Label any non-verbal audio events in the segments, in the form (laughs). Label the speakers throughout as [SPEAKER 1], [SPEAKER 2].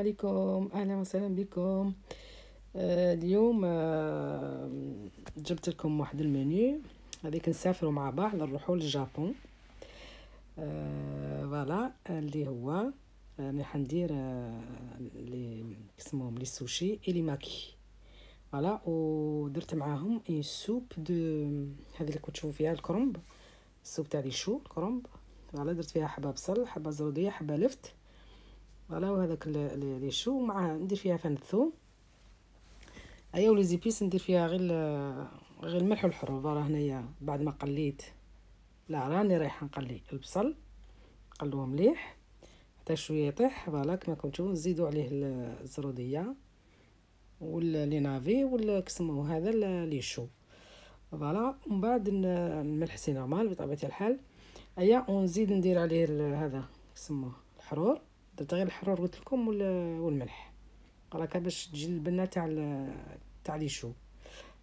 [SPEAKER 1] السلام عليكم اهلا وسهلا بكم آه، اليوم آه، جبت لكم واحد المنيو غادي كنسافروا مع بعض نروحوا للجابون آه، فوالا اللي هو راني حندير اللي كيسموهم لي سوشي لي ماكي فوالا ودرت معاهم اي سوب دو هذه اللي كنت تشوفوا فيها الكرنب السوب تاع لي شو الكرنب فوالا درت فيها حبه بصل حبه زرديه حبه لفت فوالا وهذاك لي شو معاه ندير فيها فان الثوم ايا ولي زيبيس ندير فيها غير غير الملح والحروف راه هنايا بعد ما قليت لا راني رايحه نقلي البصل نقلوه مليح حتى شويه يطيح فوالا كما كنتو نزيدو عليه الزروديه واللي نافي ولا كسموه هذا لي شو فوالا ومن بعد الملح سي نورمال بطبيعه الحال ايا ونزيد ندير عليه هذا كسموه الحرور درت غير الحرور قلت لكم والملح راك باش تجي البنه تاع تاع لي شو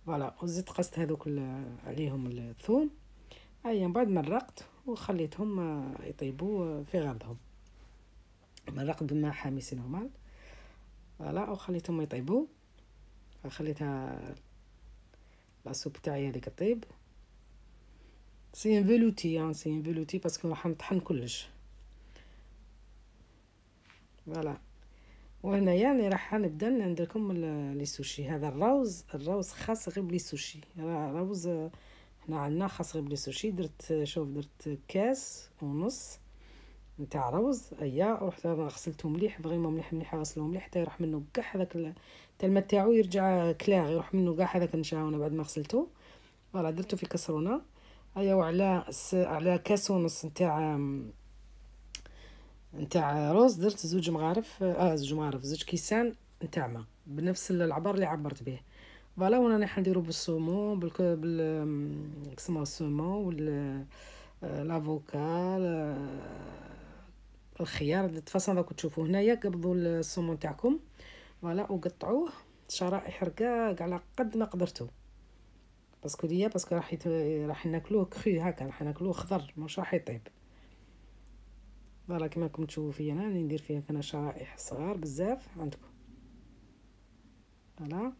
[SPEAKER 1] فوالا وزدت قصت هذوك عليهم الثوم ايا من بعد مرقت وخليتهم آه، يطيبوا آه، في غرضهم مرقت بماء حامي سي نورمال فوالا وخليتهم يطيبوا خليتها سوب تاعي هذيك طيب سي ان فيلوتي سي ان فيلوتي باسكو راح نطحن كلش فوالا وهنايا يعني راح نبدا ندير لكم لي سوشي هذا الروز الروز خاص غير بلي سوشي روز هنا عندنا خاص غير بلي سوشي درت شوف درت كاس ونص نتاع روز ايا رحت غسلته مليح فريمون مليح مليح غسلو مليح حتى يروح منه كاع هذاك حتى الماء تاعو يرجع كلاغ يروح منه كاع هذاك النشاونه بعد ما غسلته فوالا درته في كسرونه ايا وعلى س... على كاس ونص نتاع نتاع روز درت زوج مغارف اه زوج مغارف زوج كيسان نتاع ما بنفس العبر اللي عبرت به فوالا وانا راح نديرو بالسومون بالك بال كسمو السومون وال آه، لافوكا الخيار تفصل راكم تشوفوه هنايا قبضوا السومون نتاعكم فوالا وقطعوه شرائح رقاق على قد ما قدرتو باسكو ليا باسكو راح راح ناكلوه كخي هكا راح ناكلوه خضر مش راح يطيب فوالا كما راكم تشوفوا فيا انا راني ندير فيها انا شرائح صغار بزاف عندكم فوالا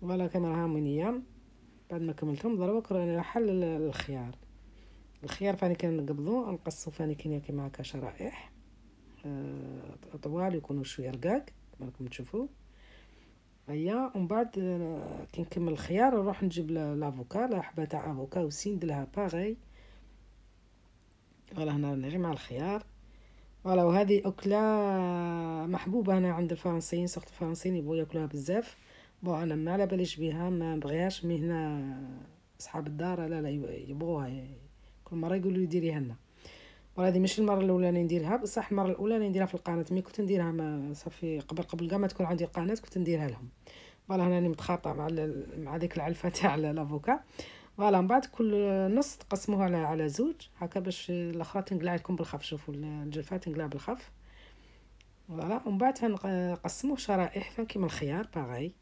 [SPEAKER 1] فوالا كما راها منيه بعد ما كملتهم ضربه راني حل الخيار الخيار فاني كنقبضو نقصو فاني كاين كيما هكا شرائح آه، طوال يكونوا شويه رقاق كما راكم تشوفوا هيا ومن بعد آه، كي نكمل الخيار نروح نجيب لافوكا لا حبه تاع افوكا وسندلها باغي فوالا هنا راني غير مع الخيار فوالا وهذه أكلة محبوبة هنا عند الفرنسيين سخت الفرنسيين يبغوا ياكلوها بزاف بون أنا ما على باليش بيها ما نبغيهاش مي هنا صحاب الدار لا لا يبغوها كل مرة يقولوا لي ديريها لنا وهذه مش المرة الأولى اللي نديرها بصح المرة الأولى اللي نديرها في القناة مي كنت نديرها ما صافي قبل قبل كاع ما تكون عندي القناة كنت نديرها لهم فوالا هنا راني متخاطة مع مع ديك العلفة (laughs) تاع لافوكا فوالا من بعد كل نص تقسموها على على زوج هكا باش الاخرى تنقلع لكم بالخف شوفوا الجلفه تنقلع بالخف فوالا ومن بعد غنقسموه شرائح كيما الخيار باغي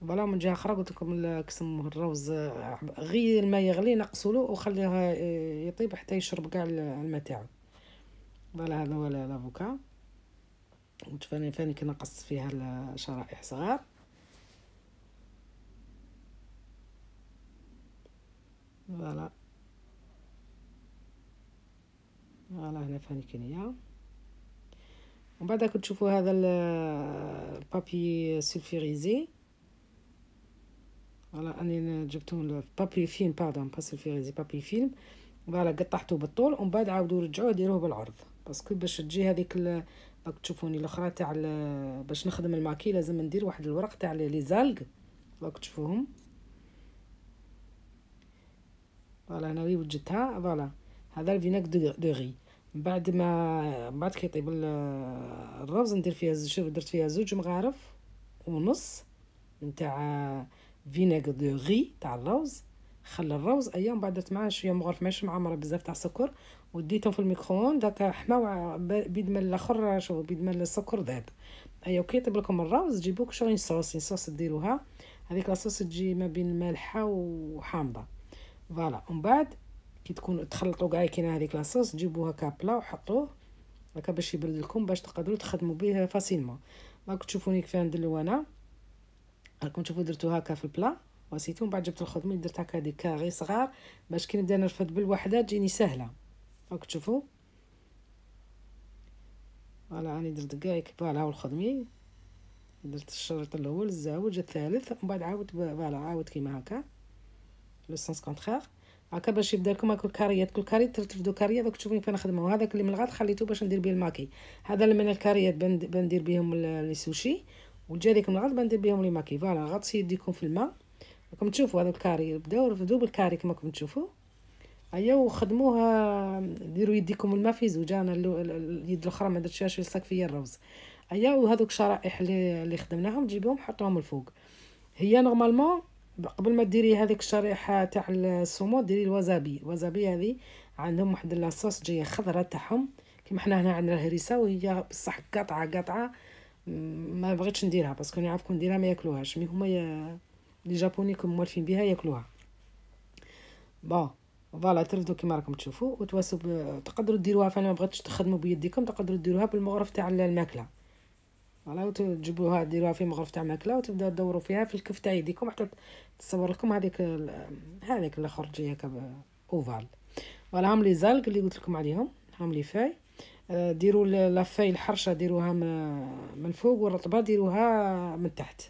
[SPEAKER 1] فوالا من جهه اخرى قلت لكم قسم الروز غير ما يغلي له وخليه يطيب حتى يشرب كاع الماء تاعو فوالا هذا هو الافوكا فاني فاني كنقص فيها الشرائح صغار فوالا فوالا هنا فهنكنية ومن بعد تشوفوا هذا البابي سلفيريزي فوالا اني جبتو بابي فيلم باردون با سلفيريزي بابي فيلم فوالا قطعته بالطول ومن بعد عاودوا رجعوه ديروه بالعرض باسكو باش تجي هذيك راك تشوفوني الاخرى تاع باش نخدم الماكي لازم ندير واحد الورق تاع لي زالق راك تشوفوهم فوالا انا وجدتها فوالا هذا الفيناك دو غي من بعد ما من بعد كيطيب الرز ندير فيها شوف درت فيها زوج مغارف ونص نتاع فيناك دو غي تاع الروز خلى الروز ايا من بعد درت معاه شويه مغرف ماشي معمره بزاف تاع السكر وديتهم في الميكرووند داك حماو بيد ما الاخر شوف بيد ما السكر ذاب ايا أيوة، يطيب لكم الروز جيبوك شغل صوص صوص ديروها هذيك لاصوص تجي ما بين مالحه وحامضه فوالا ومن بعد كي تكون تخلطوا كاع كاينه هذيك لاصوص جيبوها كابلا وحطوه هكا باش يبرد لكم باش تقدروا تخدموا به فاسيلمون راكم تشوفوني كيف ندلو انا راكم تشوفوا درتو هكا في البلا وسيتو من بعد جبت الخدمه درت هكا دي كاري صغار باش كي نبدا نرفد بالوحده تجيني سهله راكم تشوفوا فوالا راني درت كاع كبالا هاو الخدمي درت الشريط الاول الزاوج الثالث ومن بعد عاود فوالا عاود كيما هكا لو سونس كونترير هكا باش يبدا لكم هاك الكاريات كل كاريات ترتفدو كاريه دوك تشوفوني فين نخدمو هذاك اللي من الغاد خليته باش ندير بيه الماكي هذا اللي من الكاريات بندير بيهم لي سوشي والجا ديك من الغاد بندير بيهم لي ماكي فوالا غطسي يديكم في الماء راكم تشوفوا هذا الكاري بداو رفدو بالكاري كما راكم تشوفوا هيا وخدموها ديروا يديكم الماء في زوج انا اليد الاخرى ما درتش فيهاش يلصق فيا الرز هيا وهذوك الشرائح اللي خدمناهم جيبهم حطوهم الفوق هي نورمالمون قبل ما ديري هذيك الشريحه تاع السومو ديري الوزابي الوزابي هذه عندهم واحد لاصوص جايه خضراء تاعهم كيما حنا هنا عندنا الهريسه وهي بصح قطعه قطعه ما بغيتش نديرها باسكو نعرف كون نديرها ما ياكلوهاش مي هما لي جابوني كم موالفين بها ياكلوها بون فوالا ترفدوا كيما راكم تشوفوا وتواسوا تقدروا ديروها فانا ما بغيتش تخدموا بيديكم تقدروا ديروها بالمغرف تاع الماكله فوالا وتجيبوها ديروها في مغرف تاع ماكله وتبداو تدوروا فيها في الكف تاع يديكم حتى تصور لكم هذيك هذيك الخرجيه هكا اوفال فوالا هم لي زالك اللي قلت لكم عليهم هم لي فاي آه، ديروا لا فاي الحرشه ديروها من الفوق والرطبه ديروها من تحت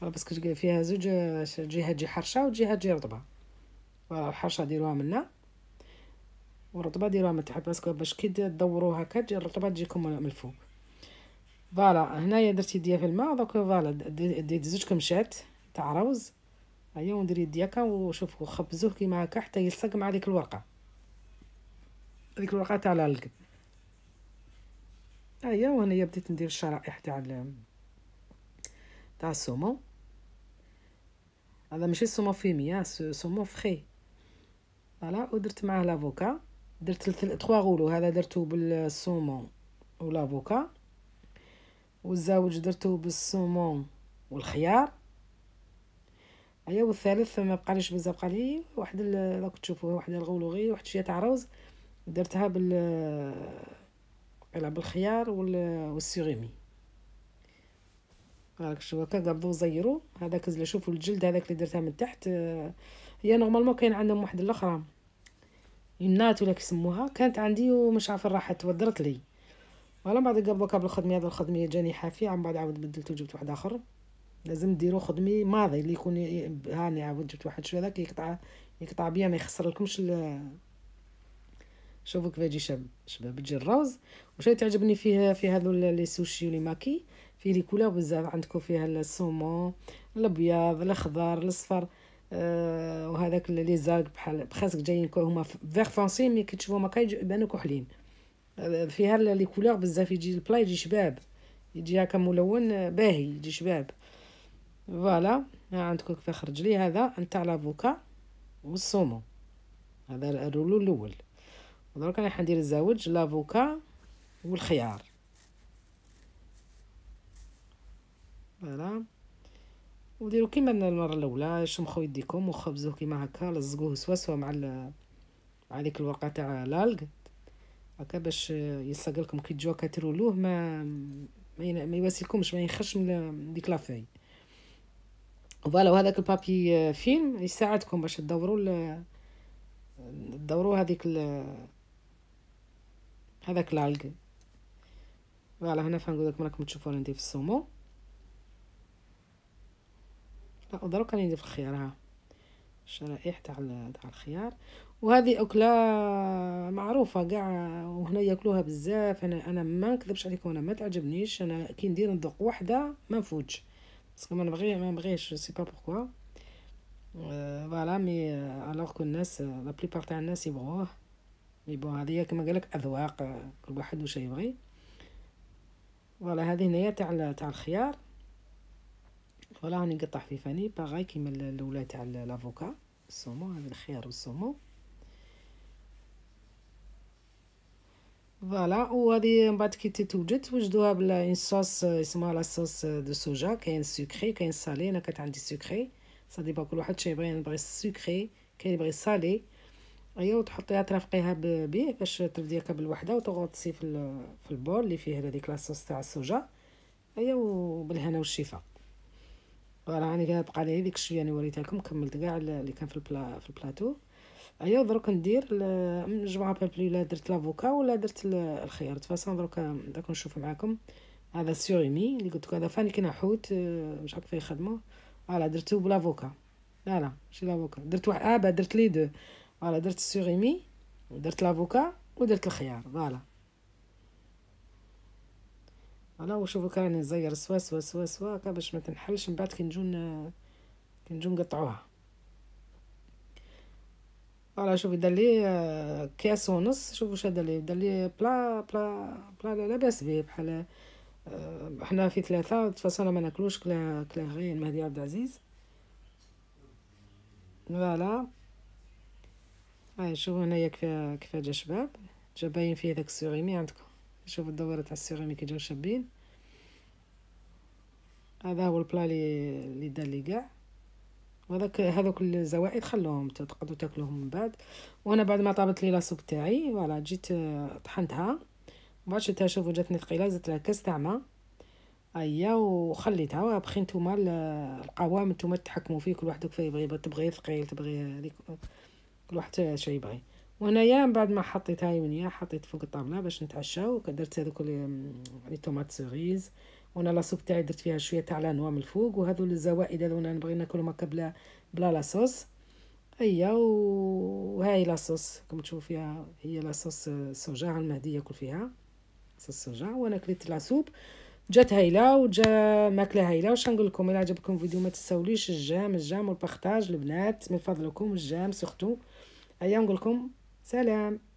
[SPEAKER 1] فوالا باسكو فيها زوج جهه تجي حرشه وجهه تجي رطبه فوالا الحرشه ديروها من هنا والرطبه ديروها من تحت باسكو باش كي تدوروها هكا تجي الرطبه تجيكم من الفوق فوالا هنايا درت يديا في الماء دوك فوالا ديت زوج كمشات تاع روز هيا وندير يديا هكا وشوف وخبزوه كيما هكا حتى يلصق مع ديك الورقه ديك الورقه تاع القلب هيا وهنايا بديت ندير الشرائح تاع تاع السومو هذا ماشي سومون فيمي ها سومو فخي فوالا ودرت معاه لافوكا درت 3 غولو هذا درتو بالسومو ولافوكا والزاوج درته بالسومون والخيار ايا والثالث ما بقاليش بزاف بقالي واحد راكم تشوفوا واحد الغولوغي واحد شويه تاع روز درتها بال بالخيار والسيغيمي راك شو هكا قبضوا زيرو هذاك اللي شوفوا الجلد هذاك اللي درتها من تحت هي نورمالمون كاين عندهم واحد الاخرى ينات ولا كيسموها كانت عندي ومش عارفه راحت ودرت لي من بعد قبل قبل الخدمه هذا الخدمي جاني حافي عم بعد عاود بدلت وجبت واحد اخر لازم ديرو خدمي ماضي اللي يكون هاني عاود جبت واحد شويه هذاك يقطع يقطع بيا ما يخسر لكمش شوفوا كيفاش يجي شاب شباب تجي الروز وش تعجبني فيه في هذو لي سوشي ولي ماكي فيه لي كولا بزاف عندكم فيها السومون الابيض الاخضر الاصفر آه وهذاك لي زاك بحال بخاسك جايين هما فيغ فونسي مي كي تشوفوهم هكا يبانوا كحلين فيها لي كولور بزاف يجي البلا يجي شباب يجي هكا ملون آه، باهي يجي شباب فوالا ها عندكم كيف خرج لي هذا نتاع لافوكا والصومون هذا الرولو الاول دروك انا حندير الزوج لافوكا والخيار فوالا وديروا كيما المره الاولى شمخوا يديكم وخبزوه كيما هكا لزقوه سوا سوا مع مع ديك الورقه تاع لالق هكا باش آه، يسقلكم كي تجوا كترولوه ما ما يواسيكمش ما ينخش من ديك لافاي فوالا وهذاك البابي آه، فيلم يساعدكم باش تدوروا ال... تدوروا هذيك ال... هذاك العلق فوالا هنا فنقول لكم راكم تشوفوا راني في السومو لا دروك راني ندير في الخيار ها الشرائح تاع تاع الخيار وهذه أكلة معروفة قاع وهنا ياكلوها بزاف أنا أنا ما نكذبش عليكم أنا ما تعجبنيش أنا كي ندير ندق وحدة ما نفوتش بس ما نبغي ما نبغيش سي با بوركوا فوالا مي الوغ كو الناس لا بليبار تاع الناس يبغوه مي بون هذه كما قالك أذواق كل واحد وش يبغي فوالا هذه هنايا تاع تاع الخيار فوالا راني نقطع في فاني باغي كيما الاولى تاع لافوكا الصومو هذا الخيار والصومو فوالا وهذه من بعد كي تتوجد وجدوها بلا صوص اسمها لا صوص دو سوجا كاين سكري كاين سالي انا كانت عندي سكري صديبا كل واحد شي يبغي يبغي السكري كاين يبغي سالي ايا وتحطيها ترافقيها بيه باش هكا بالوحده وتغطسي في في البول اللي فيه هذيك صوص تاع السوجا ايا وبالهنا والشفاء فوالا راني بقى لي ديك شويه انا وريتها لكم كملت كاع اللي كان في البلا في البلاطو ايا أيوة، دروك ندير نجمع بابلي لا درت لافوكا ولا درت الخيار تفاصيل دروك داك نشوف معاكم هذا سيوريمي اللي قلت لكم هذا فاني كنا حوت آه، مش عارف فيه خدمه فوالا درتو بلافوكا لا لا ماشي لافوكا درت واحد اه درت لي دو فوالا درت السيغيمي ودرت لافوكا ودرت الخيار فوالا فوالا وشوفو كان نزير سوا سوا سوا سوا باش ما تنحلش من بعد كي نجو آه، كي نجو نقطعوها فوالا شوفي دار كاس ونص شوف واش هذا لي دار لي بلا بلا بلا لا لاباس به بحال حنا في ثلاثة تفاصيلنا ما ناكلوش كلا كلا غير مهدي عبد العزيز فوالا هاي شوفو هنايا كفا كفا جا شباب جا باين فيه داك السوغيمي عندكم شوفو الدورة تاع السوغيمي كي جاو شابين هذا هو البلا لي لي دار لي كاع وهذاك هذوك الزوائد خلوهم تقدروا تاكلوهم من بعد وانا بعد ما طابت لي لاصوب تاعي فوالا جيت آه، طحنتها بعد شفتها شوفوا جاتني ثقيله زدت لها كاس تاع ماء ايا وخليتها وابخي نتوما القوام نتوما تحكموا فيه كل واحد كيفاه يبغي تبغي ثقيل تبغي هذيك كل واحد شي يبغي وهنايا من بعد ما حطيتها يمنيا حطيت فوق الطابله باش نتعشاو درت هذوك لي طوماط سوريز وانا لاصوب تاعي درت فيها شويه تاع لانوا من الفوق وهذو الزوائد هذو انا نبغي ناكلهم هكا بلا بلا لاصوص هيا وهاي لاصوص كما تشوفوا فيها هي لاصوص السوجا المهدي ياكل فيها صوص سوجا وانا كليت لاصوب جات هايله وجا ماكله هايله واش نقول لكم الا عجبكم الفيديو ما تنساوليش الجام الجام والبارطاج البنات من فضلكم الجام سورتو هيا نقول لكم سلام